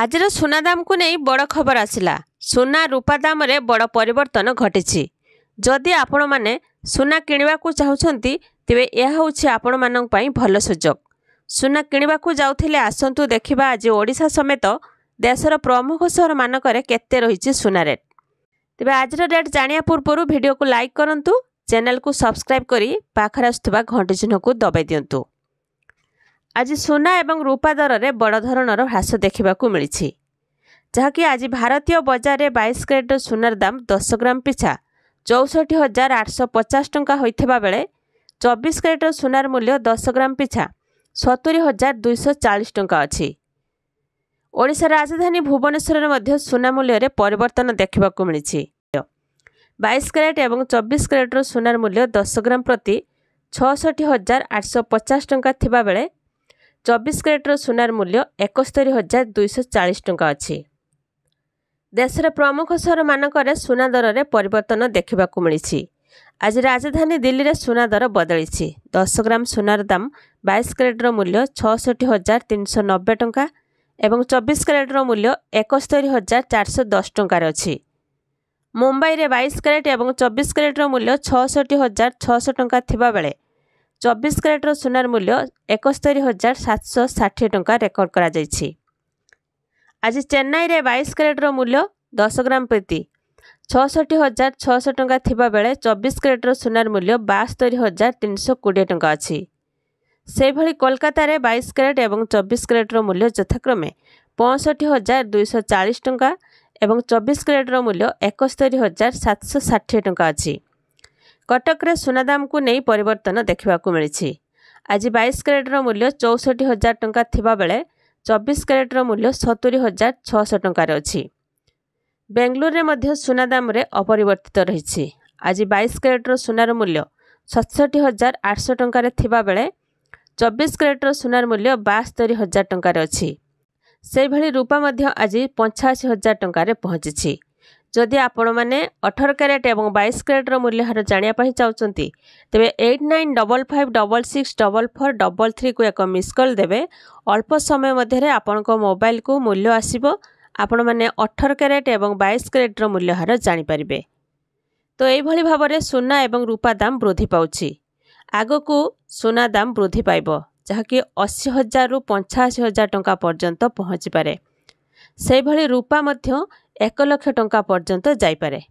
ଆଜିର ସୁନା ଦାମକୁ ନେଇ ବଡ଼ ଖବର ଆସିଲା ସୁନା ରୂପା ଦାମରେ ବଡ଼ ପରିବର୍ତ୍ତନ ଘଟିଛି ଯଦି ଆପଣମାନେ ସୁନା କିଣିବାକୁ ଚାହୁଁଛନ୍ତି ତେବେ ଏହା ହେଉଛି ଆପଣମାନଙ୍କ ପାଇଁ ଭଲ ସୁଯୋଗ ସୁନା କିଣିବାକୁ ଯାଉଥିଲେ ଆସନ୍ତୁ ଦେଖିବା ଆଜି ଓଡ଼ିଶା ସମେତ ଦେଶର ପ୍ରମୁଖ ସହରମାନଙ୍କରେ କେତେ ରହିଛି ସୁନା ରେଟ୍ ତେବେ ଆଜିର ରେଟ୍ ଜାଣିବା ପୂର୍ବରୁ ଭିଡ଼ିଓକୁ ଲାଇକ୍ କରନ୍ତୁ ଚ୍ୟାନେଲକୁ ସବସ୍କ୍ରାଇବ୍ କରି ପାଖରେ ଆସୁଥିବା ଘଣ୍ଟି ଚିହ୍ନକୁ ଦବାଇ ଦିଅନ୍ତୁ ଆଜି ସୁନା ଏବଂ ରୂପା ଦରରେ ବଡ଼ ଧରଣର ହ୍ରାସ ଦେଖିବାକୁ ମିଳିଛି ଯାହାକି ଆଜି ଭାରତୀୟ ବଜାରରେ ବାଇଶ କ୍ୟାରେଟ୍ର ସୁନାର ଦାମ ଦଶ ଗ୍ରାମ ପିଛା ଚଉଷଠି ହଜାର ଆଠଶହ ପଚାଶ ଟଙ୍କା ହୋଇଥିବା ବେଳେ ଚବିଶ କ୍ୟାରେଟ୍ର ସୁନାର ମୂଲ୍ୟ ଦଶ ଗ୍ରାମ ପିଛା ସତୁରି ହଜାର ଦୁଇଶହ ଚାଳିଶ ଟଙ୍କା ଅଛି ଓଡ଼ିଶା ରାଜଧାନୀ ଭୁବନେଶ୍ୱରରେ ମଧ୍ୟ ସୁନା ମୂଲ୍ୟରେ ପରିବର୍ତ୍ତନ ଦେଖିବାକୁ ମିଳିଛି ବାଇଶ କ୍ୟାରେଟ୍ ଏବଂ ଚବିଶ କ୍ୟାରେଟ୍ର ସୁନାର ମୂଲ୍ୟ ଦଶ ଗ୍ରାମ ପ୍ରତି ଛଅଷଠି ହଜାର ଆଠଶହ ପଚାଶ ଟଙ୍କା ଥିବାବେଳେ ଚବିଶ କ୍ୟାରେଟ୍ର ସୁନାର ମୂଲ୍ୟ ଏକସ୍ତରୀ ହଜାର ଦୁଇଶହ ଚାଳିଶ ଟଙ୍କା ଅଛି ଦେଶର ପ୍ରମୁଖ ସହରମାନଙ୍କରେ ସୁନା ଦରରେ ପରିବର୍ତ୍ତନ ଦେଖିବାକୁ ମିଳିଛି ଆଜି ରାଜଧାନୀ ଦିଲ୍ଲୀରେ ସୁନା ଦର ବଦଳିଛି ଦଶ ଗ୍ରାମ ସୁନାର ଦାମ ବାଇଶ କ୍ୟାରେଟ୍ର ମୂଲ୍ୟ ଛଅଷଠି ହଜାର ତିନିଶହ ନବେ ଟଙ୍କା ଏବଂ ଚବିଶ କ୍ୟାରେଟ୍ର ମୂଲ୍ୟ ଏକସ୍ତରି ହଜାର ଚାରିଶହ ଦଶ ଟଙ୍କାରେ ଅଛି ମୁମ୍ବାଇରେ ବାଇଶ କ୍ୟାରେଟ୍ ଏବଂ ଚବିଶ କ୍ୟାରେଟ୍ର ମୂଲ୍ୟ ଛଅଷଠି ହଜାର ଛଅଶହ ଟଙ୍କା ଥିବାବେଳେ চব্বিশ ক্যারেটর সোনার মূল্য একস্তরি হাজার সাতশো ষাঠিয়ে টঙ্কা রেকর্ড করা যাইছি আজ চেন্নাইরে বাইশ ক্যারেটর মূল্য দশ গ্রাম প্রতি ছষঠি হাজার ছশো টঙ্কা থিবা বেড়ে চব্বিশ ক্যারেটর সোনার মূল্য বাস্তরি হাজার তিনশো কোড়িয়ে টঙ্কা অছি সেইভাবে কলকাতায় বাইশ ক্যারেট এবং চব্বিশ ক্যারেটর মূল্য যথাক্রমে পঁয়ষঠি হাজার দুইশহ চাশ টঙ্কা এবং চব্বিশ ক্যারেটর মূল্য একস্তরি হাজার সাতশো ষাঠিয়ে টঙ্কা অছি କଟକରେ ସୁନାଦାମକୁ ନେଇ ପରିବର୍ତ୍ତନ ଦେଖିବାକୁ ମିଳିଛି ଆଜି ବାଇଶ କ୍ୟାରେଟ୍ର ମୂଲ୍ୟ ଚଉଷଠି ହଜାର ଟଙ୍କା ଥିବାବେଳେ ଚବିଶ କ୍ୟାରେଟ୍ର ମୂଲ୍ୟ ସତୁରି ହଜାର ଛଅଶହ ଟଙ୍କାରେ ଅଛି ବେଙ୍ଗାଲୁରୁରେ ମଧ୍ୟ ସୁନାଦାମରେ ଅପରିବର୍ତ୍ତିତ ରହିଛି ଆଜି ବାଇଶ କ୍ୟାରେଟ୍ର ସୁନାର ମୂଲ୍ୟ ସତଷଠି ହଜାର ଆଠଶହ ଟଙ୍କାରେ ଥିବାବେଳେ ଚବିଶ କ୍ୟାରେଟ୍ର ସୁନାର ମୂଲ୍ୟ ବାସ୍ତରୀ ହଜାର ଟଙ୍କାରେ ଅଛି ସେହିଭଳି ରୂପା ମଧ୍ୟ ଆଜି ପଞ୍ଚାଅଶୀ ହଜାର ଟଙ୍କାରେ ପହଞ୍ଚିଛି ଯଦି ଆପଣମାନେ ଅଠର କ୍ୟାରେଟ୍ ଏବଂ ବାଇଶ କ୍ୟାରେଟ୍ର ମୂଲ୍ୟ ହାର ଜାଣିବା ପାଇଁ ଚାହୁଁଛନ୍ତି ତେବେ eight nine double five double six double four ଡବଲ୍ ଥ୍ରୀକୁ ଏକ ମିସ୍ କଲ୍ ଦେବେ ଅଳ୍ପ ସମୟ ମଧ୍ୟରେ ଆପଣଙ୍କ ମୋବାଇଲକୁ ମୂଲ୍ୟ ଆସିବ ଆପଣମାନେ ଅଠର କ୍ୟାରେଟ୍ ଏବଂ ବାଇଶ କ୍ୟାରେଟ୍ର ମୂଲ୍ୟ ହାର ଜାଣିପାରିବେ ତ ଏଇଭଳି ଭାବରେ ସୁନା ଏବଂ ରୂପା ଦାମ ବୃଦ୍ଧି ପାଉଛି ଆଗକୁ ସୁନା ଦାମ ବୃଦ୍ଧି ପାଇବ ଯାହାକି ଅଶୀ ହଜାରରୁ ପଞ୍ଚାଅଶୀ ହଜାର ଟଙ୍କା ପର୍ଯ୍ୟନ୍ତ ପହଞ୍ଚିପାରେ ସେହିଭଳି ରୂପା ମଧ୍ୟ ଏକ ଲକ୍ଷ ଟଙ୍କା ପର୍ଯ୍ୟନ୍ତ ଯାଇପାରେ